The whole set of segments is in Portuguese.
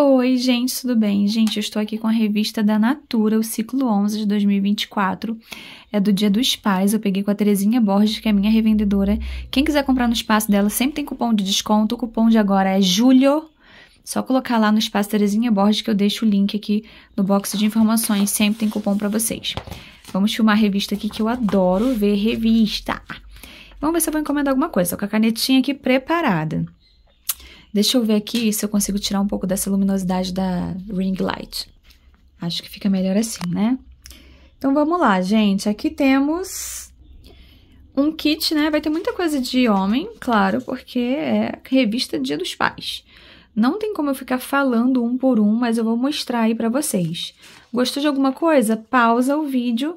Oi, gente, tudo bem? Gente, eu estou aqui com a revista da Natura, o ciclo 11 de 2024. É do Dia dos Pais. Eu peguei com a Terezinha Borges, que é minha revendedora. Quem quiser comprar no espaço dela, sempre tem cupom de desconto. O cupom de agora é julho. Só colocar lá no espaço Terezinha Borges que eu deixo o link aqui no box de informações. Sempre tem cupom para vocês. Vamos filmar a revista aqui que eu adoro ver revista. Vamos ver se eu vou encomendar alguma coisa. Estou com a canetinha aqui preparada. Deixa eu ver aqui se eu consigo tirar um pouco dessa luminosidade da ring light. Acho que fica melhor assim, né? Então, vamos lá, gente. Aqui temos um kit, né? Vai ter muita coisa de homem, claro, porque é revista Dia dos Pais. Não tem como eu ficar falando um por um, mas eu vou mostrar aí pra vocês. Gostou de alguma coisa? Pausa o vídeo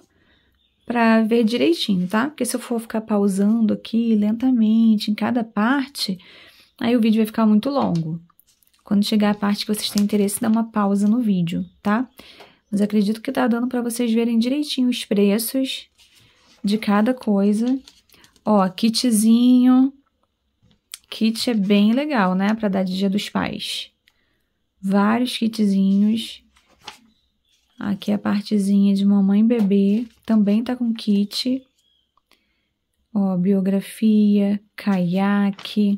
para ver direitinho, tá? Porque se eu for ficar pausando aqui lentamente em cada parte, Aí o vídeo vai ficar muito longo. Quando chegar a parte que vocês têm interesse, dá uma pausa no vídeo, tá? Mas acredito que tá dando para vocês verem direitinho os preços de cada coisa. Ó, kitzinho. Kit é bem legal, né? Pra dar de Dia dos Pais. Vários kitzinhos. Aqui a partezinha de mamãe e bebê. Também tá com kit. Ó, biografia, caiaque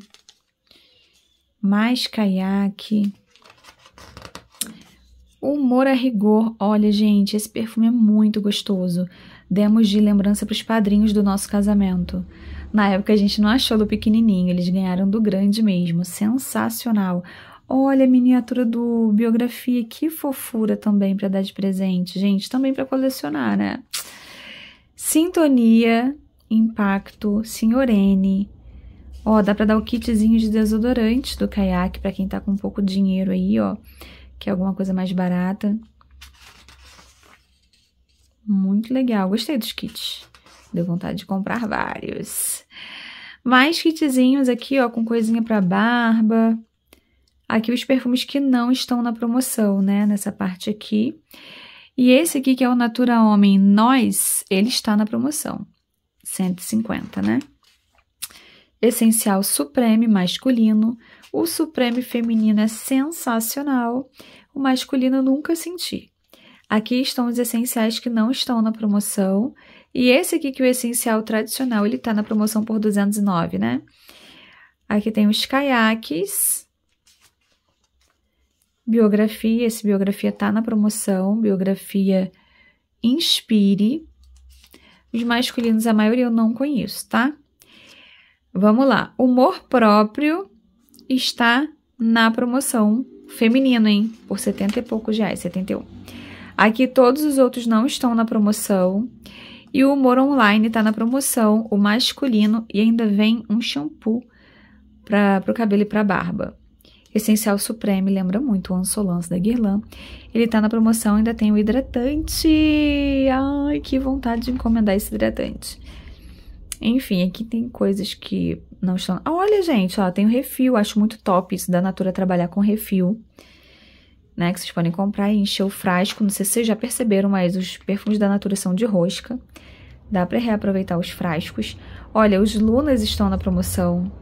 mais caiaque. Humor a rigor. Olha, gente, esse perfume é muito gostoso. Demos de lembrança para os padrinhos do nosso casamento. Na época a gente não achou do pequenininho, eles ganharam do grande mesmo. Sensacional. Olha a miniatura do biografia, que fofura também para dar de presente, gente, também para colecionar, né? Sintonia, impacto, senhorene, Ó, dá pra dar o kitzinho de desodorante do caiaque pra quem tá com um pouco de dinheiro aí, ó. Que é alguma coisa mais barata. Muito legal, gostei dos kits. Deu vontade de comprar vários. Mais kitzinhos aqui, ó, com coisinha pra barba. Aqui os perfumes que não estão na promoção, né? Nessa parte aqui. E esse aqui, que é o Natura Homem Nós, ele está na promoção. 150, né? essencial supreme masculino, o supreme feminino é sensacional, o masculino nunca senti. Aqui estão os essenciais que não estão na promoção, e esse aqui que é o essencial tradicional, ele está na promoção por 209, né? Aqui tem os caiaques, biografia, esse biografia está na promoção, biografia Inspire. Os masculinos, a maioria eu não conheço, tá? Vamos lá. Humor próprio está na promoção feminino, hein? Por 70 e poucos reais, 71. Aqui todos os outros não estão na promoção. E o humor online está na promoção, o masculino, e ainda vem um shampoo para o cabelo e para a barba. Essencial Supreme, lembra muito o Ansolance da Guirlan. Ele está na promoção, ainda tem o hidratante. Ai, que vontade de encomendar esse hidratante. Enfim, aqui tem coisas que não estão... Ah, olha, gente, ó, tem o refil, acho muito top isso da Natura trabalhar com refil, né? Que vocês podem comprar e encher o frasco. Não sei se vocês já perceberam, mas os perfumes da Natura são de rosca. Dá pra reaproveitar os frascos. Olha, os Lunas estão na promoção.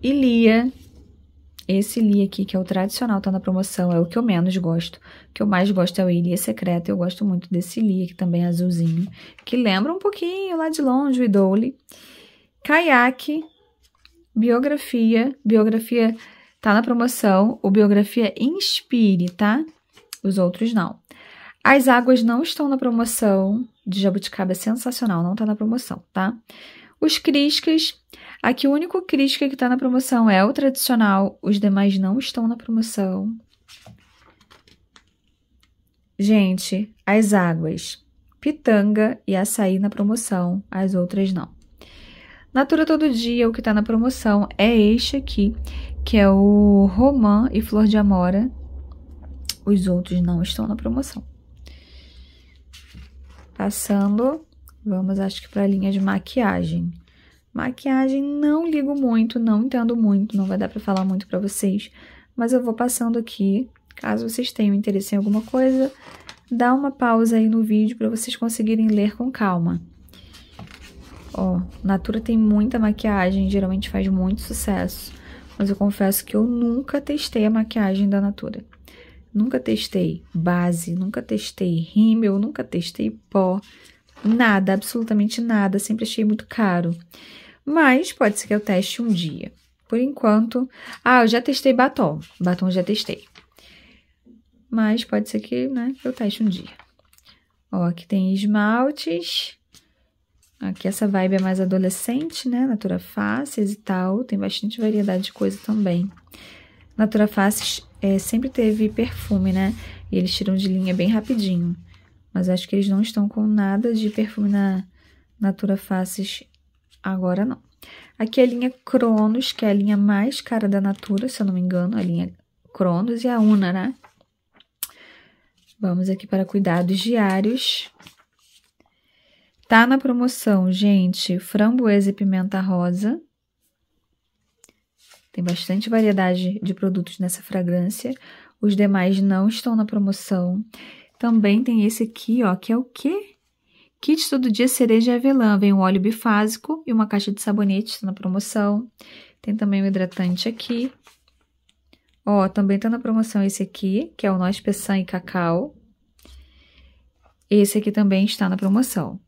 Ilia, esse li aqui, que é o tradicional, tá na promoção, é o que eu menos gosto. O que eu mais gosto é o Ilia secreta eu gosto muito desse li aqui também, é azulzinho, que lembra um pouquinho lá de longe o Idole. Caiaque, biografia, biografia tá na promoção, o biografia Inspire, tá? Os outros não. As águas não estão na promoção, de jabuticaba é sensacional, não tá na promoção, tá? Os criscas, Aqui o único crítica que está na promoção é o tradicional, os demais não estão na promoção. Gente, as águas pitanga e açaí na promoção, as outras não. Natura Todo Dia, o que está na promoção é este aqui, que é o Romã e Flor de Amora. Os outros não estão na promoção. Passando, vamos acho que para a linha de maquiagem. Maquiagem não ligo muito, não entendo muito, não vai dar para falar muito para vocês, mas eu vou passando aqui, caso vocês tenham interesse em alguma coisa, dá uma pausa aí no vídeo para vocês conseguirem ler com calma. Ó, Natura tem muita maquiagem, geralmente faz muito sucesso, mas eu confesso que eu nunca testei a maquiagem da Natura. Nunca testei base, nunca testei rímel, nunca testei pó, Nada, absolutamente nada, sempre achei muito caro. Mas pode ser que eu teste um dia. Por enquanto, ah, eu já testei batom. Batom já testei. Mas pode ser que, né, eu teste um dia. Ó, aqui tem esmaltes. Aqui essa vibe é mais adolescente, né? Natura Faces e tal. Tem bastante variedade de coisa também. Natura Faces é, sempre teve perfume, né? E eles tiram de linha bem rapidinho. Mas acho que eles não estão com nada de perfume na Natura Faces agora, não. Aqui é a linha Cronos, que é a linha mais cara da Natura, se eu não me engano. A linha Cronos e a Una, né? Vamos aqui para cuidados diários. Tá na promoção, gente, framboesa e pimenta rosa. Tem bastante variedade de produtos nessa fragrância. Os demais não estão na promoção. Também tem esse aqui, ó, que é o quê? Kit todo dia cereja e avelã. Vem um óleo bifásico e uma caixa de sabonete, tá na promoção. Tem também o um hidratante aqui. Ó, também tá na promoção esse aqui, que é o noz peçã e cacau. Esse aqui também está na promoção.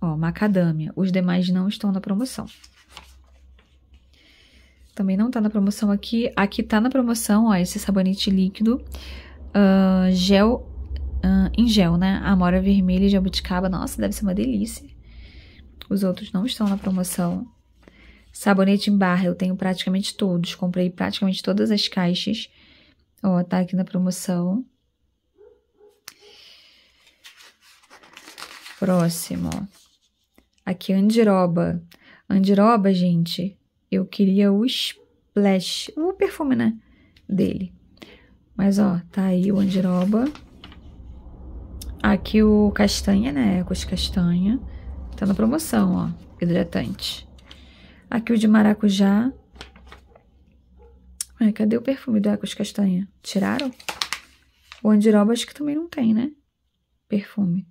Ó, macadâmia. Os demais não estão na promoção. Também não tá na promoção aqui. Aqui tá na promoção, ó, esse sabonete líquido. Uh, gel uh, em gel, né? Amora vermelha e jabuticaba. Nossa, deve ser uma delícia. Os outros não estão na promoção. Sabonete em barra, eu tenho praticamente todos. Comprei praticamente todas as caixas. Ó, tá aqui na promoção. Próximo. Aqui, andiroba. Andiroba, gente, eu queria o Splash, o perfume, né, dele. Mas, ó, tá aí o andiroba. Aqui o castanha, né? Ecos castanha. Tá na promoção, ó. Hidratante. Aqui o de maracujá. Ai, cadê o perfume do Ecos castanha? Tiraram? O andiroba acho que também não tem, né? Perfume.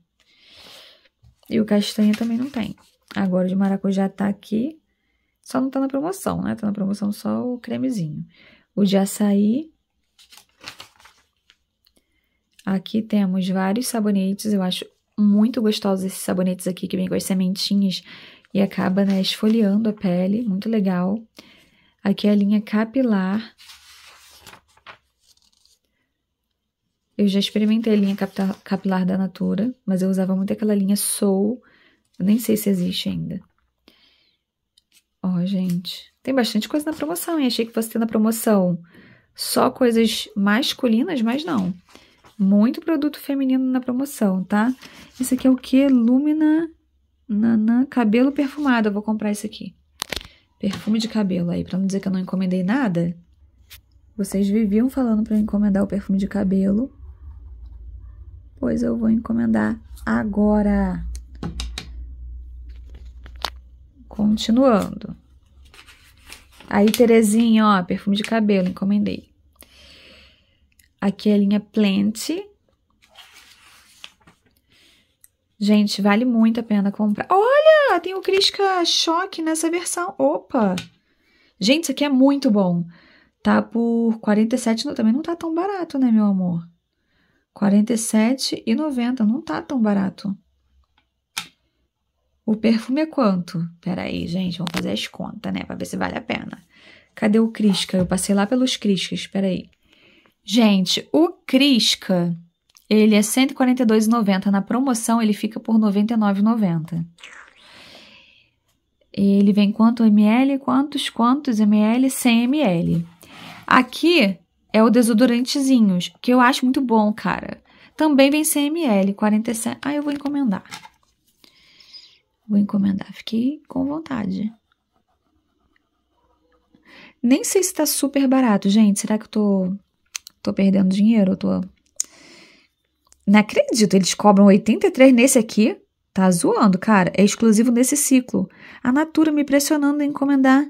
E o castanha também não tem. Agora o de maracujá tá aqui. Só não tá na promoção, né? Tá na promoção só o cremezinho. O de açaí Aqui temos vários sabonetes, eu acho muito gostosos esses sabonetes aqui que vem com as sementinhas e acaba né, esfoliando a pele, muito legal. Aqui é a linha capilar. Eu já experimentei a linha capilar da Natura, mas eu usava muito aquela linha Soul, eu nem sei se existe ainda. Ó, oh, gente, tem bastante coisa na promoção, hein? Achei que fosse ter na promoção só coisas masculinas, mas não. Não. Muito produto feminino na promoção, tá? Esse aqui é o que? Lumina nanã, cabelo perfumado. Eu vou comprar esse aqui. Perfume de cabelo aí, pra não dizer que eu não encomendei nada. Vocês viviam falando pra eu encomendar o perfume de cabelo. Pois eu vou encomendar agora. Continuando. Aí, Terezinha, ó, perfume de cabelo, encomendei. Aqui é a linha Plant. Gente, vale muito a pena comprar. Olha, tem o Crisca Choque nessa versão. Opa! Gente, isso aqui é muito bom. Tá por 47,90. também não tá tão barato, né, meu amor? 47,90, não tá tão barato. O perfume é quanto? Pera aí, gente, vamos fazer as contas, né, pra ver se vale a pena. Cadê o Crisca? Eu passei lá pelos Criscas, pera aí. Gente, o Crisca, ele é 142,90 na promoção, ele fica por 99,90. Ele vem quanto ml, quantos, quantos ml, 100 ml. Aqui é o desodorantezinhos, que eu acho muito bom, cara. Também vem 100 ml, 47. Ah, eu vou encomendar. Vou encomendar, fiquei com vontade. Nem sei se tá super barato, gente. Será que eu tô tô perdendo dinheiro, tô. Não acredito, eles cobram 83 nesse aqui. Tá zoando, cara. É exclusivo nesse ciclo. A Natura me pressionando a encomendar,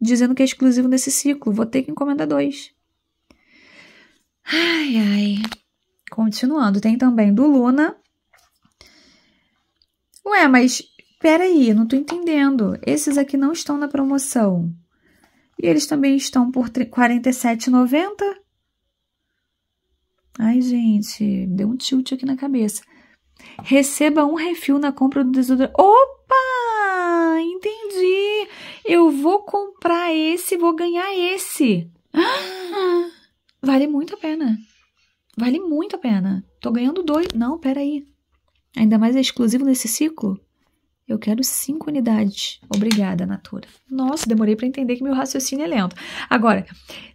dizendo que é exclusivo nesse ciclo. Vou ter que encomendar dois. Ai, ai. Continuando, tem também do Luna. Ué, mas peraí, não tô entendendo. Esses aqui não estão na promoção. E eles também estão por R$ 47,90. Ai, gente, deu um tilt aqui na cabeça. Receba um refil na compra do desodorante. Opa! Entendi! Eu vou comprar esse, vou ganhar esse. vale muito a pena. Vale muito a pena. Tô ganhando dois. Não, peraí. Ainda mais é exclusivo nesse ciclo? Eu quero cinco unidades. Obrigada, Natura. Nossa, demorei para entender que meu raciocínio é lento. Agora,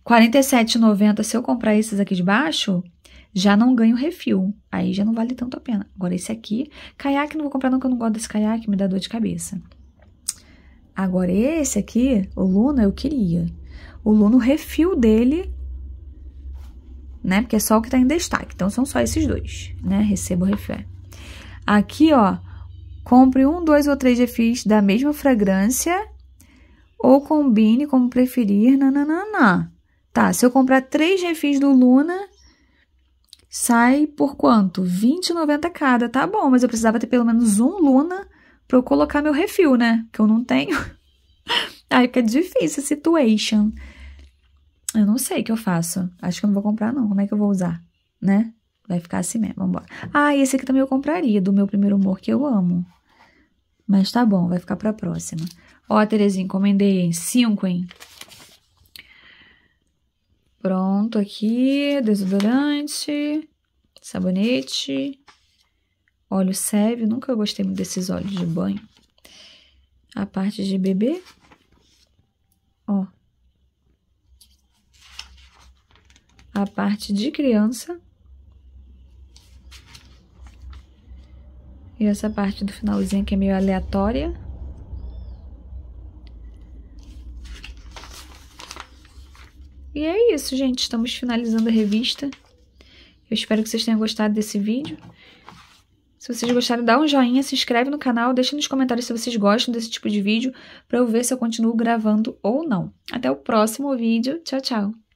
R$ 47,90 se eu comprar esses aqui de baixo, já não ganho refil. Aí já não vale tanto a pena. Agora, esse aqui, caiaque não vou comprar não, que eu não gosto desse caiaque, me dá dor de cabeça. Agora, esse aqui, o Luna, eu queria. O Luna, o refil dele, né? Porque é só o que tá em destaque. Então, são só esses dois, né? Recebo o refil. É. Aqui, ó, compre um, dois ou três refis da mesma fragrância ou combine como preferir, nananana. Tá, se eu comprar três refis do Luna, sai por quanto? 20,90 cada. Tá bom, mas eu precisava ter pelo menos um Luna para eu colocar meu refil, né? Que eu não tenho. Aí fica difícil a situation. Eu não sei o que eu faço. Acho que eu não vou comprar, não. Como é que eu vou usar, né? Vai ficar assim mesmo, vambora. Ah, esse aqui também eu compraria, do meu primeiro humor, que eu amo. Mas tá bom, vai ficar pra próxima. Ó, Terezinha, encomendei, Cinco, hein? Pronto aqui, desodorante, sabonete, óleo serve. Nunca gostei muito desses óleos de banho. A parte de bebê, ó. A parte de criança. E essa parte do finalzinho que é meio aleatória. E é isso, gente. Estamos finalizando a revista. Eu espero que vocês tenham gostado desse vídeo. Se vocês gostaram, dá um joinha, se inscreve no canal, deixa nos comentários se vocês gostam desse tipo de vídeo, para eu ver se eu continuo gravando ou não. Até o próximo vídeo. Tchau, tchau!